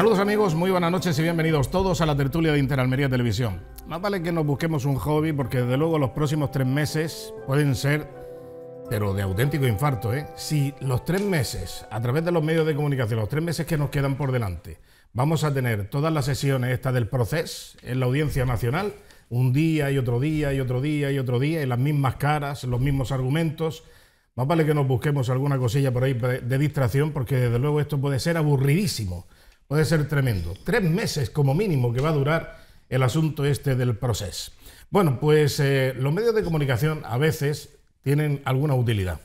Saludos amigos, muy buenas noches y bienvenidos todos a la tertulia de Interalmería Televisión. Más vale que nos busquemos un hobby porque desde luego los próximos tres meses pueden ser, pero de auténtico infarto, ¿eh? Si los tres meses, a través de los medios de comunicación, los tres meses que nos quedan por delante, vamos a tener todas las sesiones estas del proceso en la audiencia nacional, un día y otro día y otro día y otro día, y las mismas caras, los mismos argumentos, más vale que nos busquemos alguna cosilla por ahí de distracción porque desde luego esto puede ser aburridísimo puede ser tremendo. Tres meses como mínimo que va a durar el asunto este del proceso. Bueno, pues eh, los medios de comunicación a veces tienen alguna utilidad.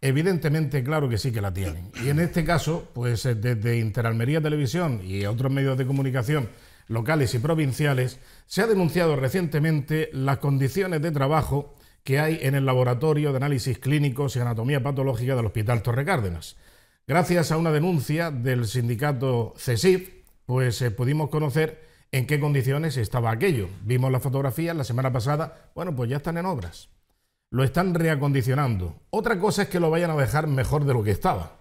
Evidentemente, claro que sí que la tienen. Y en este caso, pues eh, desde Interalmería Televisión y otros medios de comunicación locales y provinciales, se ha denunciado recientemente las condiciones de trabajo que hay en el laboratorio de análisis clínicos y anatomía patológica del Hospital Torre Cárdenas. Gracias a una denuncia del sindicato CESIF, pues eh, pudimos conocer en qué condiciones estaba aquello. Vimos las fotografías la semana pasada, bueno, pues ya están en obras. Lo están reacondicionando. Otra cosa es que lo vayan a dejar mejor de lo que estaba.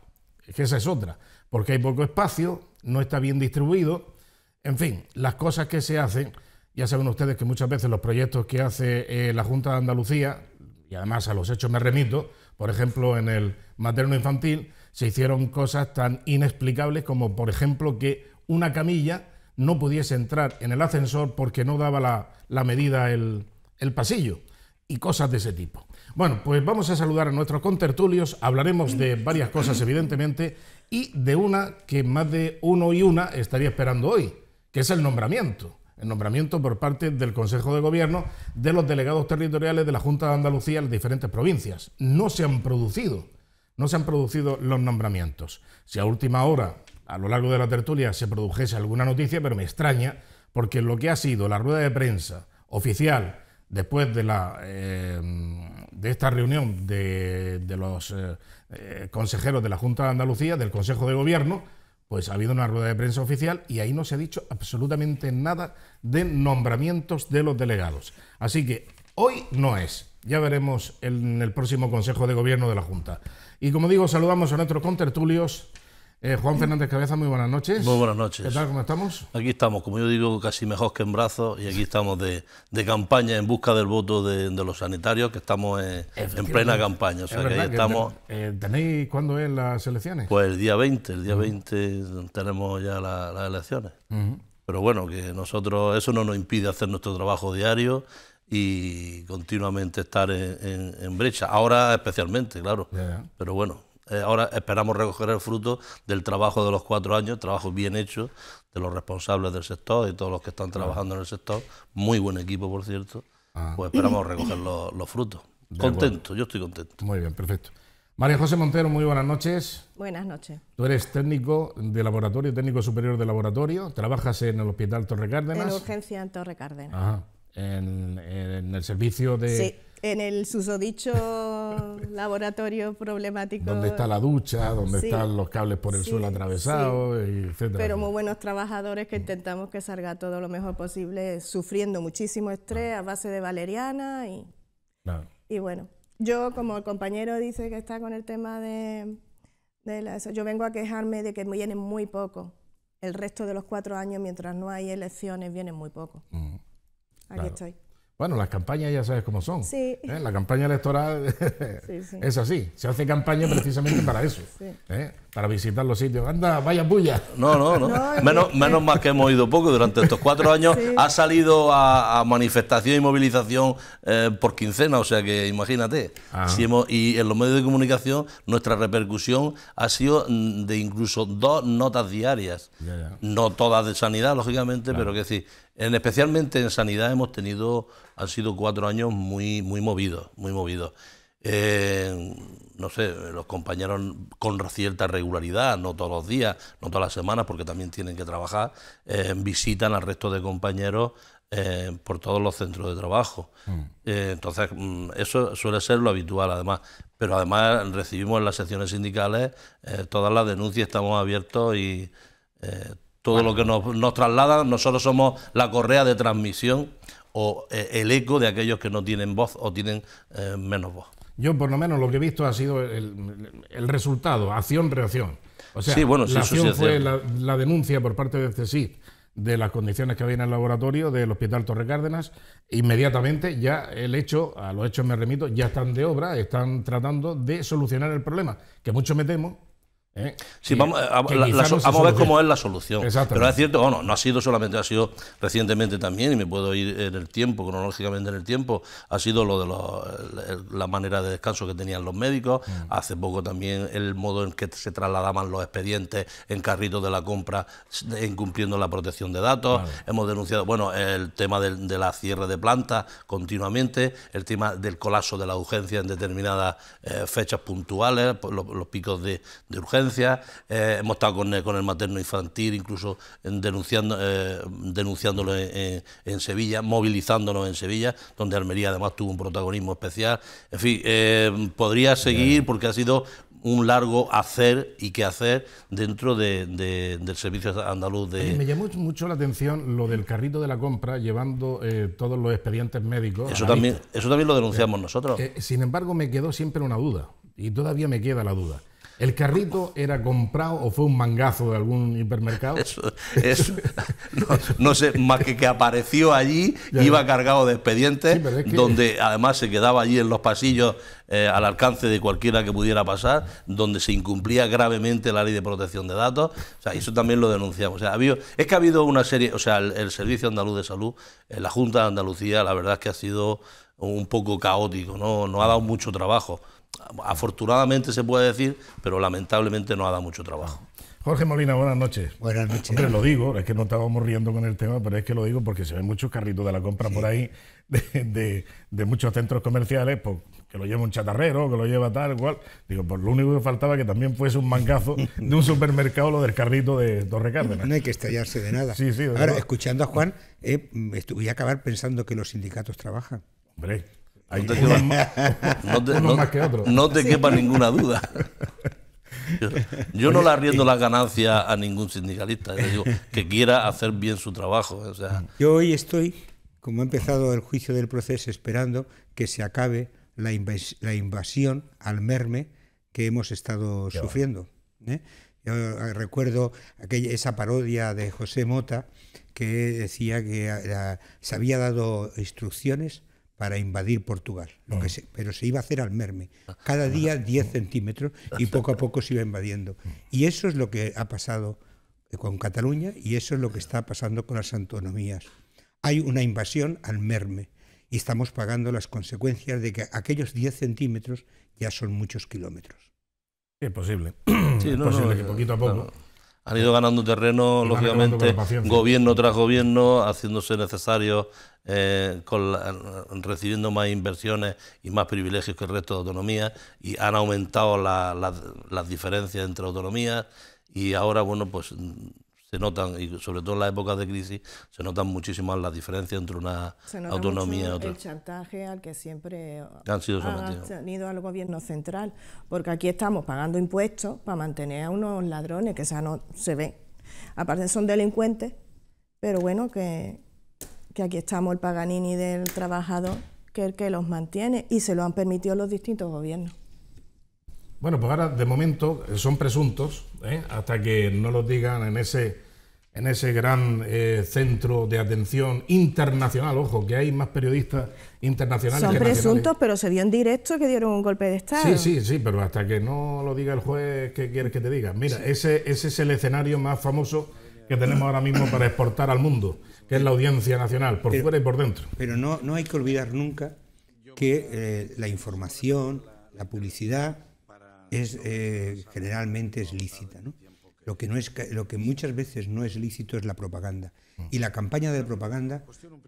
Es que esa es otra, porque hay poco espacio, no está bien distribuido. En fin, las cosas que se hacen, ya saben ustedes que muchas veces los proyectos que hace eh, la Junta de Andalucía, y además a los hechos me remito, por ejemplo en el materno infantil, se hicieron cosas tan inexplicables como, por ejemplo, que una camilla no pudiese entrar en el ascensor porque no daba la, medida el, el pasillo y cosas de ese tipo. Bueno, pues vamos a saludar a nuestros contertulios, hablaremos de varias cosas evidentemente y de una que más de uno y una estaría esperando hoy, que es el nombramiento. El nombramiento por parte del Consejo de Gobierno de los delegados territoriales de la Junta de Andalucía en las diferentes provincias. No se han producido no se han producido los nombramientos. Si a última hora, a lo largo de la tertulia, se produjese alguna noticia, pero me extraña, porque lo que ha sido la rueda de prensa oficial después de, la, eh, de esta reunión de, los eh, eh, consejeros de la Junta de Andalucía, del Consejo de Gobierno, pues ha habido una rueda de prensa oficial y ahí no se ha dicho absolutamente nada de nombramientos de los delegados. Así que hoy no es, ya veremos en el próximo Consejo de Gobierno de la Junta. Y como digo, saludamos a nuestros contertulios. Eh, Juan Fernández Cabeza, muy buenas noches. Muy buenas noches. ¿Qué tal? ¿Cómo estamos? Aquí estamos, como yo digo, casi mejor que en brazos, y aquí estamos de, campaña en busca del voto de, los sanitarios, que estamos en, plena campaña. ¿Tenéis cuándo es las elecciones? Pues el día 20, el día 20 mm. tenemos ya las elecciones. Pero bueno, que nosotros, eso no nos impide hacer nuestro trabajo diario y continuamente estar en, brecha. Ahora especialmente, claro. Pero bueno, eh, ahora esperamos recoger el fruto del trabajo de los cuatro años, trabajo bien hecho de los responsables del sector y todos los que están ah. trabajando en el sector. Muy buen equipo, por cierto. Ah. Pues esperamos recoger los, frutos. contento, yo estoy contento. Muy bien, perfecto. María José Montero, muy buenas noches. Buenas noches. Tú eres técnico de laboratorio, técnico superior de laboratorio, trabajas en el Hospital Torre En urgencia en Torre Ajá en, el servicio de... Sí, en el susodicho laboratorio problemático. Donde está la ducha, donde están los cables por el suelo atravesados, etc. Pero muy buenos trabajadores que intentamos que salga todo lo mejor posible, sufriendo muchísimo estrés a base de valeriana y... Y bueno, yo como compañero dice que está con el tema de, yo vengo a quejarme de que vienen muy poco. El resto de los cuatro años, mientras no hay elecciones, vienen muy poco. Mm. Bueno, las campañas ya sabes cómo son. Sí. ¿eh? La campaña electoral es así. Se hace campaña precisamente para eso. ¿eh? Para visitar los sitios. Anda, vaya bulla. No, no, no. menos, menos mal que hemos ido poco. Durante estos cuatro años ha salido a, manifestación y movilización eh, por quincena. O sea que imagínate. Ah. y en los medios de comunicación nuestra repercusión ha sido mm, de incluso dos notas diarias. No todas de sanidad, lógicamente, pero que decir especialmente en sanidad hemos tenido, han sido cuatro años muy, muy movidos, muy movidos. no sé, los compañeros con cierta regularidad, no todos los días, no todas las semanas, porque también tienen que trabajar, eh, visitan al resto de compañeros eh, por todos los centros de trabajo. Mm. Eh, entonces, mm, eso suele ser lo habitual, además. Pero además recibimos en las secciones sindicales todas las denuncias, estamos abiertos y todo lo que nos, traslada, nosotros somos la correa de transmisión o eh, el eco de aquellos que no tienen voz o tienen eh, menos voz. Yo por lo menos lo que he visto ha sido el, resultado, acción-reacción. O sea, bueno, la acción fue la, denuncia por parte de CESID de las condiciones que había en el laboratorio del Hospital Torre Cárdenas, inmediatamente ya el hecho, a los hechos me remito, ya están de obra, están tratando de solucionar el problema, que muchos metemos vamos, a, ver cómo es la solución. Pero es cierto, bueno, no ha sido solamente, ha sido recientemente también, y me puedo ir en el tiempo, cronológicamente en el tiempo, ha sido lo de la manera de descanso que tenían los médicos, mm. hace poco también el modo en que se trasladaban los expedientes en carritos de la compra, incumpliendo la protección de datos. Hemos denunciado, bueno, el tema de, la cierre de plantas continuamente, el tema del colapso de la urgencia en determinadas eh, fechas puntuales, los, picos de urgencia eh, hemos estado eh, con, el materno infantil, incluso eh, denunciando, denunciándolo en, Sevilla, movilizándonos en Sevilla, donde Almería además tuvo un protagonismo especial. En fin, podría seguir porque ha sido un largo hacer y que hacer dentro del servicio andaluz de... Me llamó mucho la atención lo del carrito de la compra llevando todos los expedientes médicos. Eso, también, lo denunciamos nosotros. sin embargo, me quedó siempre una duda y todavía me queda la duda. ¿El carrito era comprado o fue un mangazo de algún hipermercado? Eso, no, sé, más que que apareció allí, iba cargado de expedientes, donde además se quedaba allí en los pasillos eh, al alcance de cualquiera que pudiera pasar, donde se incumplía gravemente la ley de protección de datos. O sea, eso también lo denunciamos. O sea, ha habido, es que ha habido una serie, o sea, el, Servicio Andaluz de Salud, eh, la Junta de Andalucía, la verdad es que ha sido un poco caótico, no, no ha dado mucho trabajo afortunadamente se puede decir, pero lamentablemente no ha dado mucho trabajo. Jorge Molina, buenas noches. Buenas noches. Hombre, lo digo, es que no estábamos riendo con el tema, pero es que lo digo porque se ven muchos carritos de la compra por ahí, de, muchos centros comerciales, pues, que lo lleva un chatarrero, que lo lleva tal, cual. Digo, pues lo único que faltaba que también fuese un mangazo de un supermercado lo del carrito de Torre Cárdenas. No hay que estallarse de nada. Ahora, escuchando a Juan, eh, voy a acabar pensando que los sindicatos trabajan. Hombre no te, queda, más no te quepa ninguna duda. Yo, no le arriendo eh, la ganancia a ningún sindicalista, digo, que quiera hacer bien su trabajo. Yo hoy estoy, como ha empezado el juicio del proceso, esperando que se acabe la, invasión al merme que hemos estado sufriendo. ¿eh? Yo eh, recuerdo aquella, esa parodia de José Mota que decía que se había dado instrucciones para invadir Portugal, mm. pero se iba a hacer al merme, ah, cada ah. día 10 centímetros y poco a poco se iba invadiendo. Mm. Y eso es lo que ha pasado con Cataluña y eso es lo que está pasando con las autonomías. Hay una invasión al merme y estamos pagando las consecuencias de que aquellos 10 centímetros ya son muchos kilómetros. Es posible, sí, es posible que poquito a eh, poco han ido ganando terreno, lógicamente, gobierno tras gobierno, haciéndose necesario eh, con recibiendo más inversiones y más privilegios que el resto de autonomía. y han aumentado las diferencias entre autonomías, y ahora, bueno, pues se notan, y sobre todo en la época de crisis, se notan muchísimo las diferencias entre una autonomía y otra. El chantaje al que siempre han sido tenido al gobierno central, porque aquí estamos pagando impuestos para mantener a unos ladrones que ya no se ven. Aparte son delincuentes, pero bueno, que, que aquí estamos el Paganini del trabajador, que es el que los mantiene y se lo han permitido los distintos gobiernos. Bueno, pues ahora de momento eh, son presuntos, ¿eh? hasta que no lo digan en ese, en ese gran eh, centro de atención internacional. Ojo, que hay más periodistas internacionales. Son presuntos, pero se vio en directo que dieron un golpe de Estado. Sí, sí, sí, pero hasta que no lo diga el juez, ¿qué quieres que te diga? Mira, ese, ese es el escenario más famoso que tenemos ahora mismo para exportar al mundo, que es la audiencia nacional, por fuera y por dentro. Pero no, no hay que olvidar nunca que eh, la información, la publicidad, es, eh, generalmente es lícita. ¿no? Lo, que no es, lo que muchas veces no es lícito es la propaganda. Y la campaña de propaganda,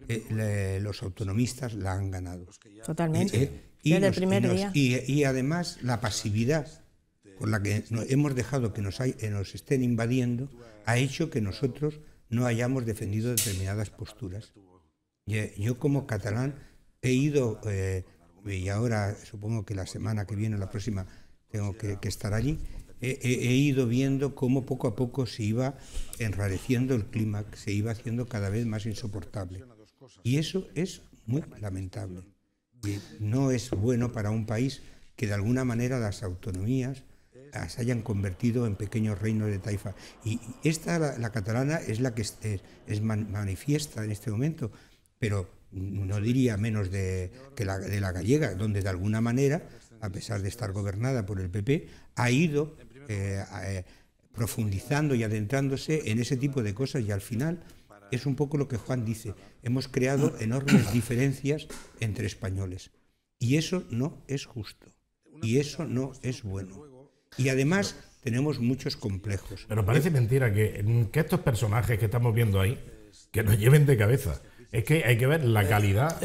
eh, los autonomistas la han ganado. Totalmente. Y, eh, el primer y, además la pasividad con la que hemos dejado que nos, hay, eh, nos, estén invadiendo, ha hecho que nosotros no hayamos defendido determinadas posturas. Yo como catalán he ido, y ahora supongo que la semana que viene, la próxima, tengo que, estar allí, he, ido viendo cómo poco a poco se iba enrareciendo el clima, se iba haciendo cada vez más insoportable. Y eso es muy lamentable. no es bueno para un país que de alguna manera las autonomías se hayan convertido en pequeños reinos de taifa. Y esta, la, catalana, es la que es, manifiesta en este momento, pero no diría menos de, que la, de la gallega, donde de alguna manera, a pesar de estar gobernada por el PP, ha ido eh, eh, profundizando y adentrándose en ese tipo de cosas y al final es un poco lo que Juan dice, hemos creado enormes diferencias entre españoles y eso no es justo y eso no es bueno. Y además tenemos muchos complejos. Pero parece mentira que, que estos personajes que estamos viendo ahí, que nos lleven de cabeza. Es que hay que ver la calidad,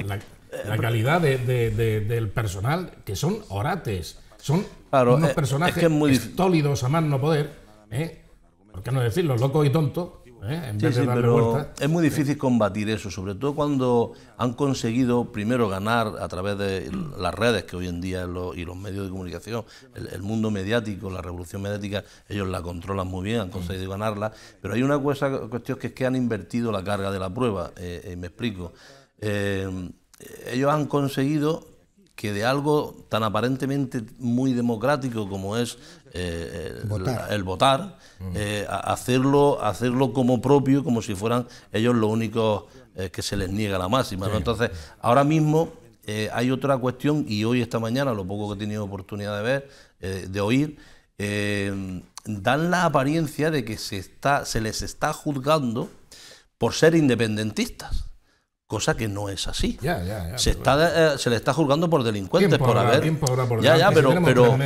la, calidad de, del personal, que son orates, son unos eh, personajes estólidos a más no poder, ¿eh? ¿por qué no decirlo? Locos y tontos, ¿eh? sí, pero Es muy difícil combatir eso, sobre todo cuando han conseguido primero ganar a través de las redes que hoy en día y los medios de comunicación, el, mundo mediático, la revolución mediática, ellos la controlan muy bien, han conseguido ganarla, pero hay una cuestión que es que han invertido la carga de la prueba, eh, eh me explico. Eh, ellos han conseguido que de algo tan aparentemente muy democrático como es eh, el, votar, mm. eh, hacerlo, hacerlo como propio, como si fueran ellos los únicos eh, que se les niega la máxima. Entonces, ahora mismo hay otra cuestión, y hoy, esta mañana, lo poco que he tenido oportunidad de ver, de oír, dan la apariencia de que se, está, se les está juzgando por ser independentistas cosa que no es así. se, está, eh, se le está juzgando por delincuentes, por haber... ya, ya, pero, pero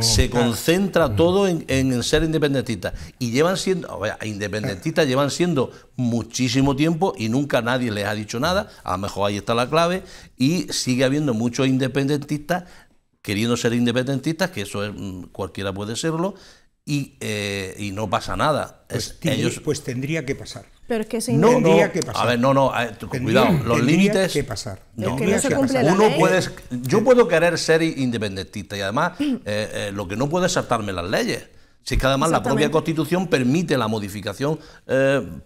se ah. concentra mm. todo en, ser independentistas. Y llevan siendo, independentistas llevan siendo muchísimo tiempo y nunca nadie les ha dicho nada, a lo mejor ahí está la clave, y sigue habiendo muchos independentistas queriendo ser independentistas, que eso mm, cualquiera puede serlo, eh, y, no pasa nada. Pues, ellos... pues tendría que pasar. Pero es que si no, tendría que pasar. A ver, no, no, cuidado. Los límites. que pasar. que no uno Puedes, yo puedo querer ser independentista y además eh, eh, lo que no puedo es saltarme las leyes. Si es que además la propia Constitución permite la modificación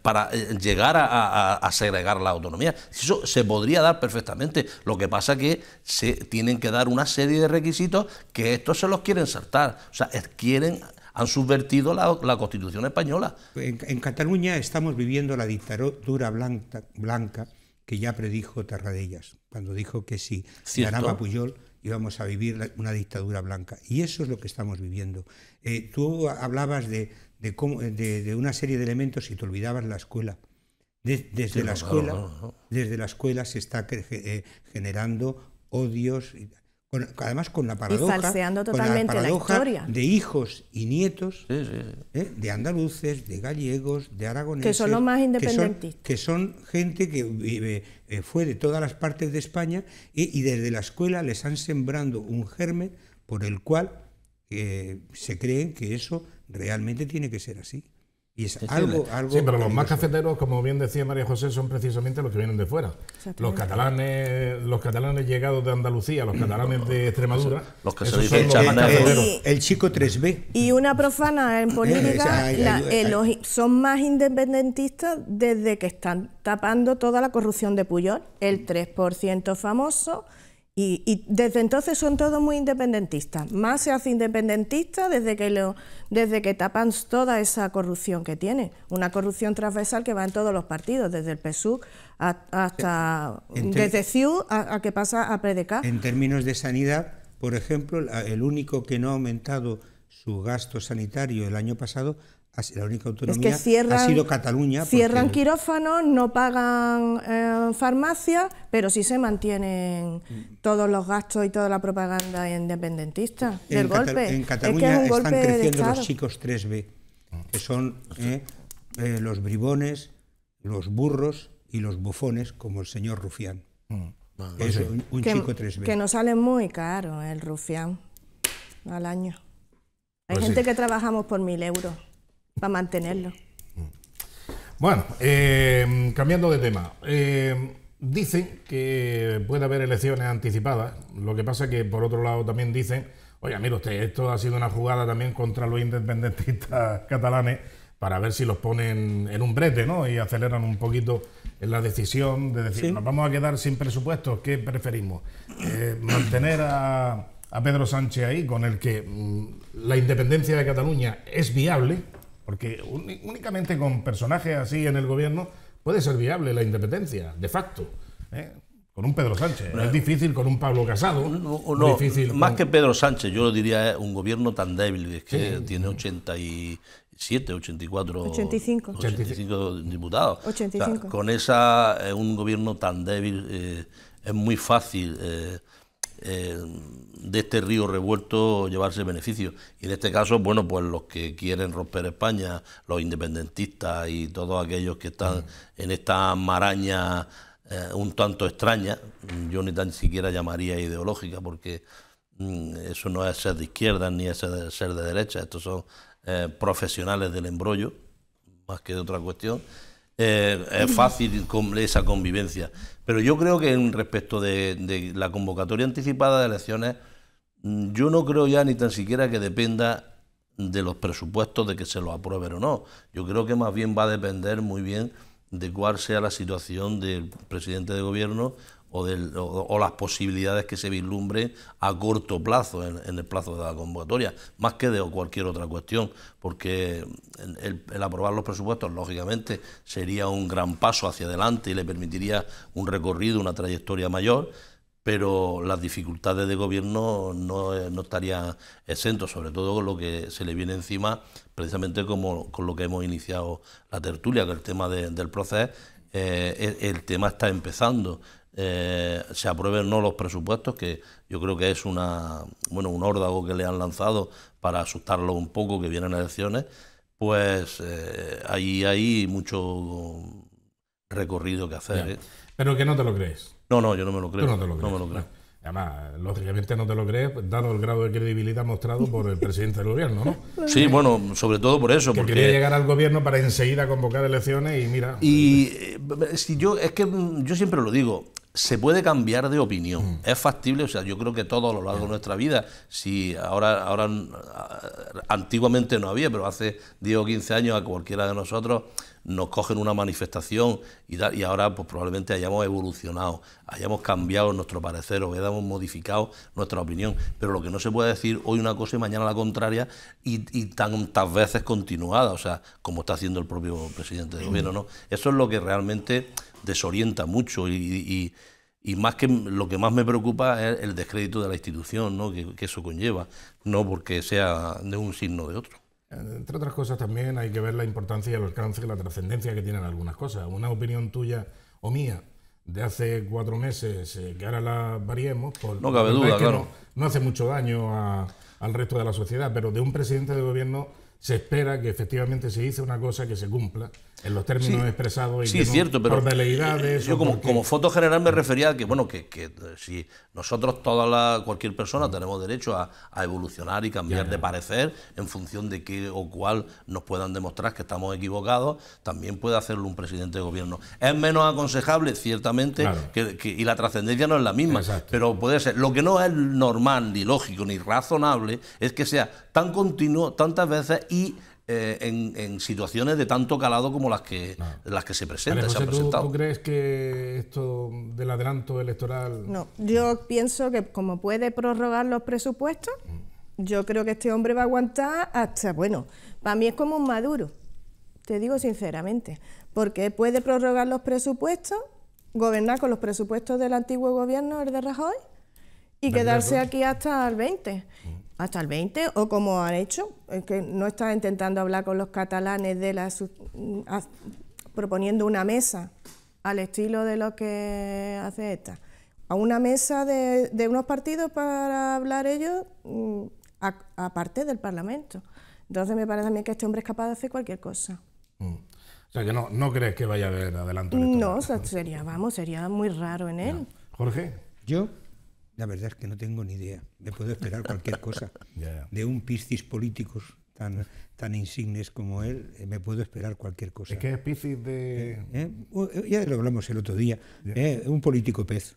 para llegar a, segregar la autonomía. Eso se podría dar perfectamente. Lo que pasa es que se tienen que dar una serie de requisitos que estos se los quieren saltar. O sea, quieren han subvertido la, Constitución española. En, Cataluña estamos viviendo la dictadura blanca, que ya predijo Tarradellas, cuando dijo que si ganaba Puyol íbamos a vivir una dictadura blanca. Y eso es lo que estamos viviendo. Eh, tú hablabas de, cómo, de, una serie de elementos y te olvidabas la escuela. desde, la escuela desde la escuela se está eh, generando odios además con la paradoja, totalmente de hijos y nietos ¿eh? de andaluces, de gallegos, de aragoneses, que son los más independentistas, que son, gente que vive, eh, fue de todas las partes de España y, desde la escuela les han sembrando un germen por el cual eh, se creen que eso realmente tiene que ser así algo, sí, pero los más cafeteros, como bien decía María José, son precisamente los que vienen de fuera. Los catalanes, los catalanes llegados de Andalucía, los catalanes de Extremadura. Los que se dicen el, el, chico 3B. Y una profana en eh, política, eh, son más independentistas desde que están tapando toda la corrupción de Puyol, el 3% famoso y, desde entonces son todos muy independentistas. Más se hace independentista desde que, lo, que tapan toda esa corrupción que tiene. Una corrupción transversal que va en todos los partidos, desde el PSUC hasta. Eh, desde CIU a, que pasa a PDK. En términos de sanidad, por ejemplo, el único que no ha aumentado su gasto sanitario el año pasado la única autonomía que cierran, ha sido Cataluña. Cierran quirófanos, no pagan eh, farmacia, farmacias, pero sí se mantienen mm. todos los gastos y toda la propaganda independentista en golpe. En Cataluña están creciendo los chicos 3B, ah. que son eh, eh, los bribones, los burros y los bufones, como el señor Rufián. Mm. un, chico 3B. Que nos sale muy caro el Rufián al año. Hay pues gente que trabajamos por mil euros para mantenerlo. Mm. Bueno, em, cambiando de tema. Em, dicen que puede haber elecciones anticipadas. Lo que pasa es que, por otro lado, también dicen, oye, mira usted, esto ha sido una jugada también contra los independentistas catalanes para ver si los ponen en un brete, ¿no? Y aceleran un poquito en la decisión de decir, nos vamos a quedar sin presupuesto, ¿qué preferimos? Eh, mantener a, Pedro Sánchez ahí, con el que mm, la independencia de Cataluña es viable, porque únicamente con personajes así en el gobierno puede ser viable la independencia, de facto. ¿eh? Con un Pedro Sánchez. es difícil con un Pablo Casado. No, más que Pedro Sánchez, yo lo diría eh, un gobierno tan débil, es que tiene 87, 84, 85, diputados. 85. con esa, eh, un gobierno tan débil, es muy fácil eh, de este río revuelto llevarse beneficios. Y en este caso, bueno, pues los que quieren romper España, los independentistas y todos aquellos que están en esta maraña eh, un tanto extraña, yo ni tan siquiera llamaría ideológica, porque mm, eso no es ser de izquierda ni es ser de, derecha, estos son eh, profesionales del embrollo, más que de otra cuestión eh, es fácil esa convivencia. Pero yo creo que en respecto de, de la convocatoria anticipada de elecciones, mm, yo no creo ya ni tan siquiera que dependa de los presupuestos de que se los aprueben o no. Yo creo que más bien va a depender muy bien de cuál sea la situación del presidente de gobierno o, las posibilidades que se vislumbre a corto plazo en, el plazo de la convocatoria, más que de cualquier otra cuestión, porque el, aprobar los presupuestos, lógicamente, sería un gran paso hacia adelante y le permitiría un recorrido, una trayectoria mayor, pero las dificultades de gobierno no, estarían exentos, sobre todo con lo que se le viene encima, precisamente como con lo que hemos iniciado la tertulia, que el tema del proceso, eh, el tema está empezando eh, se aprueben no los presupuestos, que yo creo que es una, bueno, un órdago que le han lanzado para asustarlo un poco, que vienen elecciones, pues eh, ahí hay mucho recorrido que hacer. ¿eh? Pero que no te lo crees. No, no, yo no me lo creo. no te lo crees. me lo Además, lógicamente no te lo crees, pues, dado el grado de credibilidad mostrado por el presidente del gobierno, ¿no? Sí, bueno, sobre todo por eso. porque quería llegar al gobierno para enseguida convocar elecciones y mira. Y si pues, yo, es que mm, yo siempre lo digo, se puede cambiar de opinión. Mm. Es factible, o sea, yo creo que todo a lo largo de nuestra vida, si ahora, ahora ah, antiguamente no había, pero hace 10 o 15 años a cualquiera de nosotros nos cogen una manifestación y, ahora pues probablemente hayamos evolucionado, hayamos cambiado nuestro parecer o hayamos modificado nuestra opinión. Pero lo que no se puede decir hoy una cosa y mañana la contraria y, tantas veces continuada, o sea, como está haciendo el propio presidente de gobierno, ¿no? Mm. Eso es lo que realmente desorienta mucho y, y, más que lo que más me preocupa es el descrédito de la institución, ¿no? que, eso conlleva, no porque sea de un signo de otro. Entre otras cosas también hay que ver la importancia y el alcance y la trascendencia que tienen algunas cosas. Una opinión tuya o mía de hace cuatro meses, eh, que ahora la variemos, por, pues, no cabe duda, claro. No, hace mucho daño al resto de la sociedad, pero de un presidente de gobierno se espera que efectivamente se hice una cosa que se cumpla en los términos expresados y sí, Yo como, como foto general me refería a que, bueno, que, eh, si nosotros, toda la, cualquier persona, tenemos derecho a, evolucionar y cambiar de parecer en función de qué o cuál nos puedan demostrar que estamos equivocados, también puede hacerlo un presidente de gobierno. Es menos aconsejable, ciertamente, y la trascendencia no es la misma, pero puede ser. Lo que no es normal, ni lógico, ni razonable, es que sea tan continuo tantas veces y eh, en, situaciones de tanto calado como las que, las que se presentan. ¿tú, crees que esto del adelanto electoral.? No, yo pienso que como puede prorrogar los presupuestos, mm. yo creo que este hombre va a aguantar hasta. Bueno, para mí es como un maduro, te digo sinceramente, porque puede prorrogar los presupuestos, gobernar con los presupuestos del antiguo gobierno, el de Rajoy y quedarse aquí hasta el 20 hasta el 20, o como han hecho, es que no está intentando hablar con los catalanes de la, mm, proponiendo una mesa al estilo de lo que hace esta, a una mesa de, unos partidos para hablar ellos mm, aparte del Parlamento. Entonces me parece a que este hombre es capaz de hacer cualquier cosa. Mm. O sea, que no, no crees que vaya a haber adelanto No, sería, vamos, sería muy raro en él. Jorge. Yo la verdad es que no tengo ni idea. Me puedo esperar cualquier cosa. De un Piscis políticos tan, tan insignes como él, eh, me puedo esperar cualquier cosa. ¿Es que es Piscis de...? Eh, eh, oh, ya lo hablamos el otro día. Un político pez.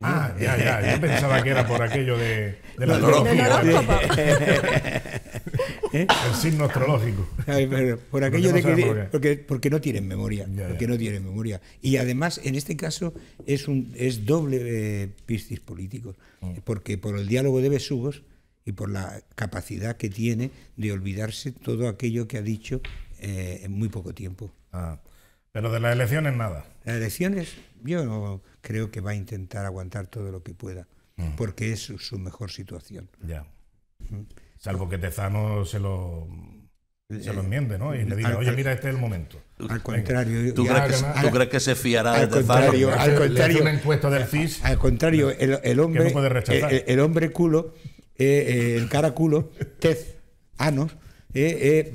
Ah, ya, ya. Yo pensaba que era por aquello de, la ¿Eh? El signo astrológico. por aquello porque no porque, no tienen memoria. porque no tienen memoria. Y además, en este caso, es un es doble eh, piscis político mm. Porque por el diálogo de besugos y por la capacidad que tiene de olvidarse todo aquello que ha dicho eh, en muy poco tiempo. Ah, pero de las elecciones nada. Las elecciones, yo no creo que va a intentar aguantar todo lo que pueda, mm. porque es su mejor situación. Ya. Mm. Salvo que Tezano se lo se lo eh, enmiende, ¿no? Y le diga, oye, mira, este es el momento. Al contrario. ¿Tú, crees, que, se, fiará de Tezano? Al contrario. al contrario, el, el hombre. Eh, el, hombre culo, eh, el cara culo, Tez, Anos. Pues,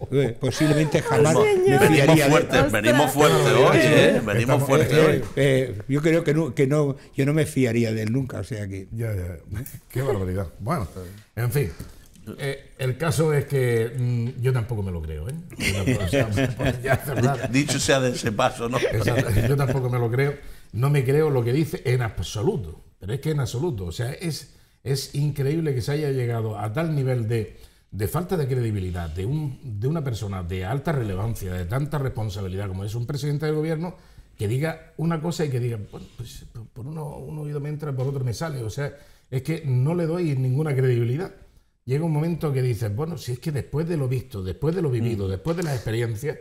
oh. posiblemente jamás venimos fuertes venimos fuerte, hoy eh, venimos fuerte. hoy yo creo que no, que no yo no me fiaría de él nunca o sea que ya. qué barbaridad bueno en fin eh, el caso es que mm, yo tampoco me lo creo, ¿eh? Dicho sea de ese paso, ¿no? yo tampoco me lo creo. No me creo lo que dice en absoluto. Pero es que en absoluto. O sea, es, es increíble que se haya llegado a tal nivel de, falta de credibilidad de, un, de una persona de alta relevancia, de tanta responsabilidad como es un presidente del gobierno, que diga una cosa y que diga, bueno, pues por uno, un oído me entra, por otro me sale. O sea, es que no le doy ninguna credibilidad llega un momento que dices, bueno, si es que después de lo visto, después de lo vivido, mm. después de las experiencias,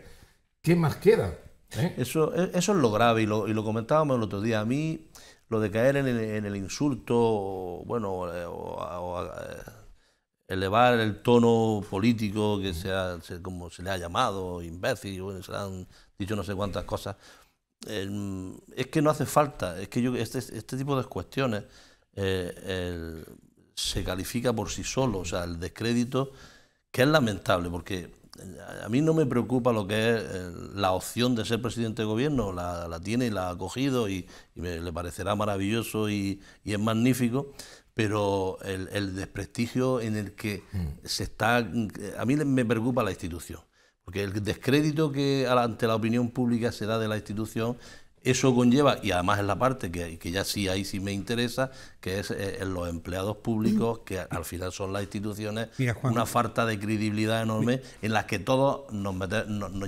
¿qué más queda? ¿Eh? Eso, e, eso es lo grave y lo, comentábamos el otro día. A mí, lo de caer en el, insulto, bueno, o, eh, eh, elevar el tono político, que sea, como se le ha llamado, imbécil, se le han dicho no sé cuántas cosas, em, es que no hace falta. Es que yo, este, este tipo de cuestiones, se califica por sí solo, o sea, el descrédito, que es lamentable, porque eh, a mí no me preocupa lo que es eh, la opción de ser presidente de gobierno, la, la tiene y la ha cogido y, me, le parecerá maravilloso y, y es magnífico, pero el, desprestigio en el que mm. se está... A mí me preocupa la institución, porque el descrédito que ante la opinión pública se da de la institución eso conlleva, y además es la parte que, que ya sí ahí sí me interesa, que es eh, en los empleados públicos, mm. que al final son las instituciones, una falta de credibilidad enorme en las que todos nos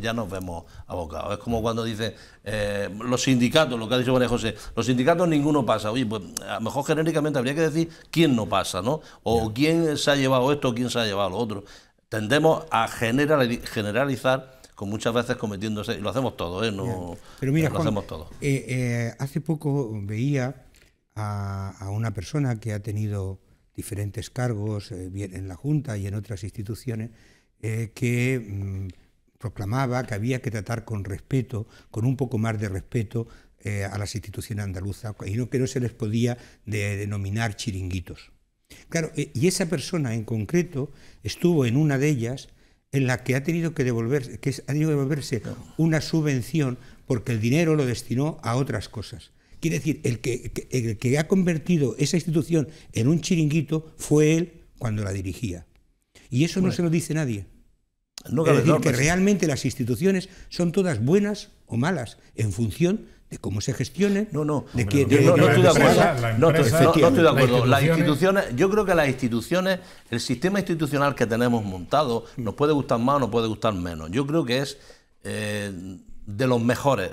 ya nos vemos abocados. Es como mm. cuando dicen eh, los sindicatos, lo que ha dicho María José, los sindicatos ninguno pasa. Oye, pues a lo mejor genéricamente habría que decir quién no pasa, ¿no? O quién se ha llevado esto, quién se ha llevado lo otro. Tendemos a generalizar con muchas veces cometiéndose, y lo hacemos todo, ¿eh? No, Pero mira, lo hacemos todo. Eh, eh, hace poco veía a, una persona que ha tenido diferentes cargos bien en la Junta y en otras instituciones que mm, proclamaba que había que tratar con respeto, con un poco más de respeto a las instituciones andaluzas y no, que no se les podía denominar chiringuitos. Claro, y esa persona en concreto estuvo en una de ellas en la que ha tenido que devolverse, que ha tenido una subvención porque el dinero lo destinó a otras cosas. Quiere decir, el que, ha convertido esa institución en un chiringuito fue él cuando la dirigía. Y eso no se lo dice nadie. No es decir, que realmente las instituciones son todas buenas o malas en función de cómo se gestione, no, no, No, estoy de acuerdo. Las instituciones, yo creo que las instituciones, el sistema institucional que tenemos montado, nos puede gustar más o nos puede gustar menos. Yo creo que es eh, de los mejores.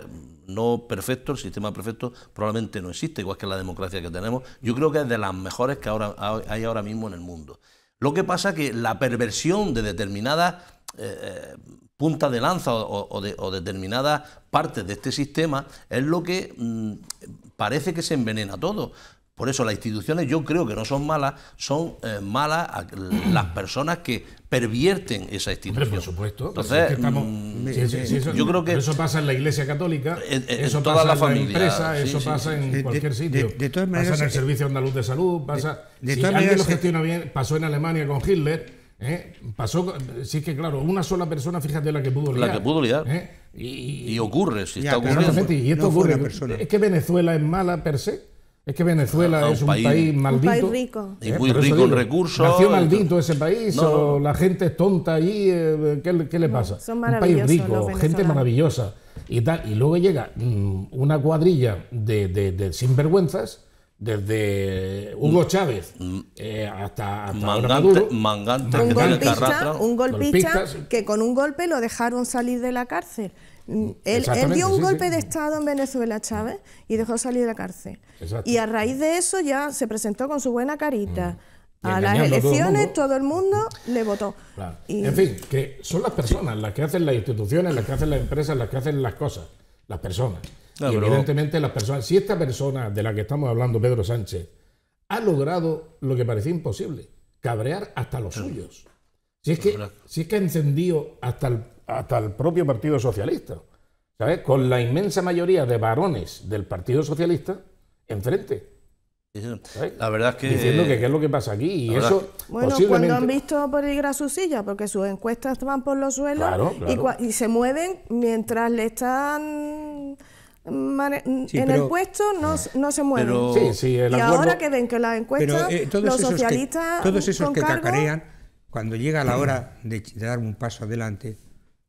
No perfecto, el sistema perfecto probablemente no existe, igual que la democracia que tenemos. Yo creo que es de las mejores que ahora hay ahora mismo en el mundo. Lo que pasa es que la perversión de determinadas eh, eh, punta de lanza o, determinadas partes de este sistema es lo que mm, parece que se envenena todo. Por eso las instituciones yo creo que no son malas, son eh, malas las personas que pervierten esa institución. por supuesto. Entonces, yo creo que eso pasa en la Iglesia Católica, eso pasa en la empresa, eso pasa en cualquier sitio. pasa en el Servicio Andaluz de Salud, pasa. si alguien lo gestiona bien, pasó en Alemania con Hitler ¿Eh? Pasó, sí que claro, una sola persona, fíjate la que pudo liar. La que pudo ¿eh? Y, ocurre, si está ocurriendo. Y esto ocurre. Es que Venezuela es mala per se. Es que Venezuela es un país, maldito. Un país rico. Y ¿Eh? muy rico en recursos. Nació maldito ese país, o la gente es tonta allí, eh, ¿qué, le pasa? Son un país rico, gente maravillosa y tal. Y luego llega mm, una cuadrilla de, de sinvergüenzas desde Hugo mm. Chávez mm. Eh, hasta, mangante, un, golpista, que con un golpe lo dejaron salir de la cárcel. Mm, él, dio un golpe de Estado en Venezuela, Chávez, y dejó salir de la cárcel. Y a raíz de eso ya se presentó con su buena carita. A las elecciones todo el mundo, le votó. En fin, que son las personas las que hacen las instituciones, las que hacen las empresas, las que hacen las cosas, las personas y evidentemente las personas, si esta persona de la que estamos hablando, Pedro Sánchez, ha logrado lo que parecía imposible, cabrear hasta los suyos. Si es que, que ha encendido hasta el, hasta el propio Partido Socialista, ¿sabes? Con la inmensa mayoría de varones del Partido Socialista enfrente. La verdad es que. Diciendo que qué es lo que pasa aquí. Y eso, bueno, cuando han visto por a su silla, porque sus encuestas van por los suelos y, se mueven mientras le están en el puesto no, no se mueven. y ahora que ven que la encuesta eh, los socialistas. todos esos que cacarean, cuando llega la hora de, dar un paso adelante,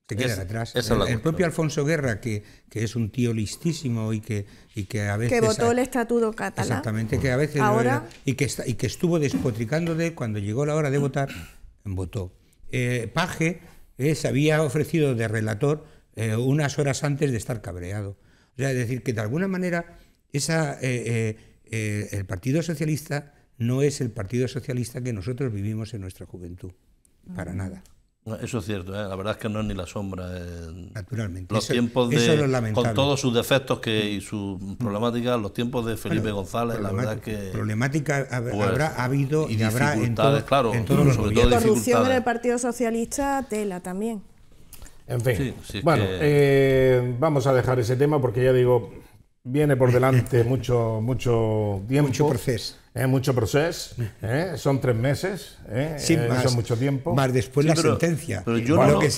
te quedan atrás. el, propio Alfonso Guerra, que, es un tío listísimo y que, y que a veces. Que votó el estatuto catalán. Exactamente, que a veces. y, que y que estuvo despotricando de cuando llegó la hora de votar, votó. Eh, Paje eh, se había ofrecido de relator unas horas antes de estar cabreado. O es decir, que de alguna manera esa, eh, eh, eh, el Partido Socialista no es el Partido Socialista que nosotros vivimos en nuestra juventud, para nada. Eso es cierto, la verdad es que no es ni la sombra. Naturalmente. Los tiempos de. con todos sus defectos que, y sus problemáticas, los tiempos de Felipe González, la verdad es que. Problemática pues, habrá habido y, habrá en, claro, La corrupción en Partido Socialista, tela también. En fin. bueno, eh, vamos a dejar ese tema porque ya digo, viene por delante mucho, mucho tiempo. Mucho proceso. Eh, mucho proceso. Eh, son tres meses. Sí, mucho tiempo. Más después la sentencia. Pero que la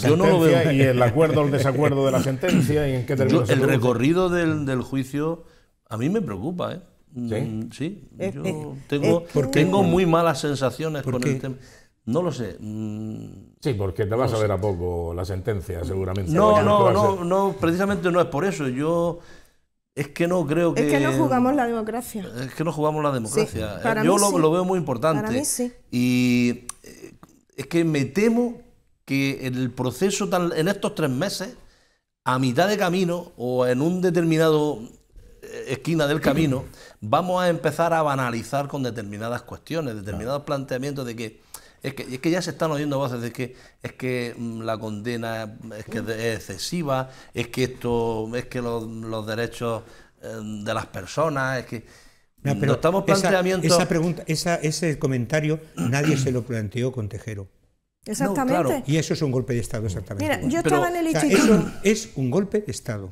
sentencia veo. Y el acuerdo, o el desacuerdo de la sentencia y en qué termina. El recorrido del, juicio a mí me preocupa, ¿eh? Sí, mm, sí yo tengo, tengo muy malas sensaciones con el tema. No lo sé. Mm. Sí, porque te vas a ver a poco la sentencia, seguramente. No, no, no, no, precisamente no es por eso. Yo es que no creo que... Es que no jugamos la democracia. Es que no jugamos la democracia. Eh, yo lo, veo muy importante. Y eh, es que me temo que el proceso en estos tres meses, a mitad de camino o en un determinado eh, esquina del camino, vamos a empezar a banalizar con determinadas cuestiones, determinados planteamientos de que es que, ya se están oyendo voces de que es que mm, la condena es excesiva, es que esto, es que los, derechos eh, de las personas, es que no, estamos planteando... Esa, pregunta, ese comentario nadie se lo planteó con Tejero. Exactamente. Y eso es un golpe de Estado, exactamente. Mira, yo estaba en el instituto. es un golpe de Estado.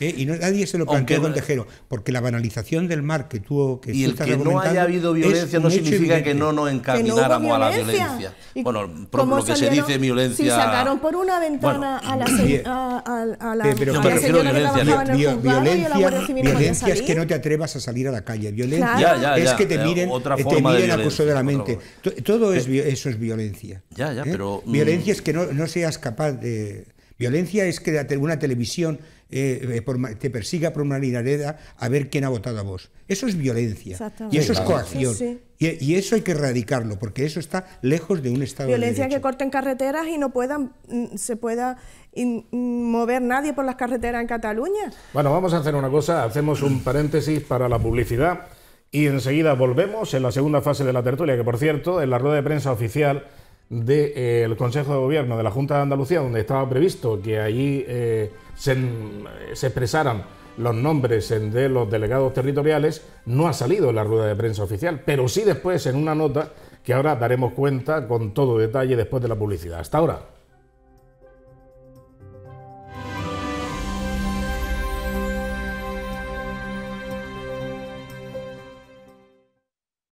¿eh? Y no, nadie se lo planteó con Tejero, porque la banalización del mar que tuvo que Y el que no haya habido violencia no significa que no nos encamináramos a la violencia. bueno, lo que se dice violencia... Si sacaron por una ventana a la, a, la, a la pero, señora violencia, violencia, violencia es que no te atrevas a salir a la calle. Violencia es que te eh, miren, otra forma te miren acosadoramente. Todo es, eh, eso es violencia. Ya, ya, pero... Mm, violencia es que no seas capaz de Violencia es que una televisión eh, eh, te persiga por una linareda a ver quién ha votado a vos. Eso es violencia. Y eso es coacción. Y, eso hay que erradicarlo, porque eso está lejos de un Estado violencia de Derecho. que corten carreteras y no puedan, mm, se pueda mover nadie por las carreteras en Cataluña. Bueno, vamos a hacer una cosa. Hacemos un paréntesis para la publicidad y enseguida volvemos en la segunda fase de la tertulia, que por cierto, en la rueda de prensa oficial del Consejo de Gobierno de la Junta de Andalucía, donde estaba previsto que allí eh, se, expresaran los nombres de los delegados territoriales, no ha salido en la rueda de prensa oficial, pero sí después en una nota que ahora daremos cuenta con todo detalle después de la publicidad. Hasta ahora.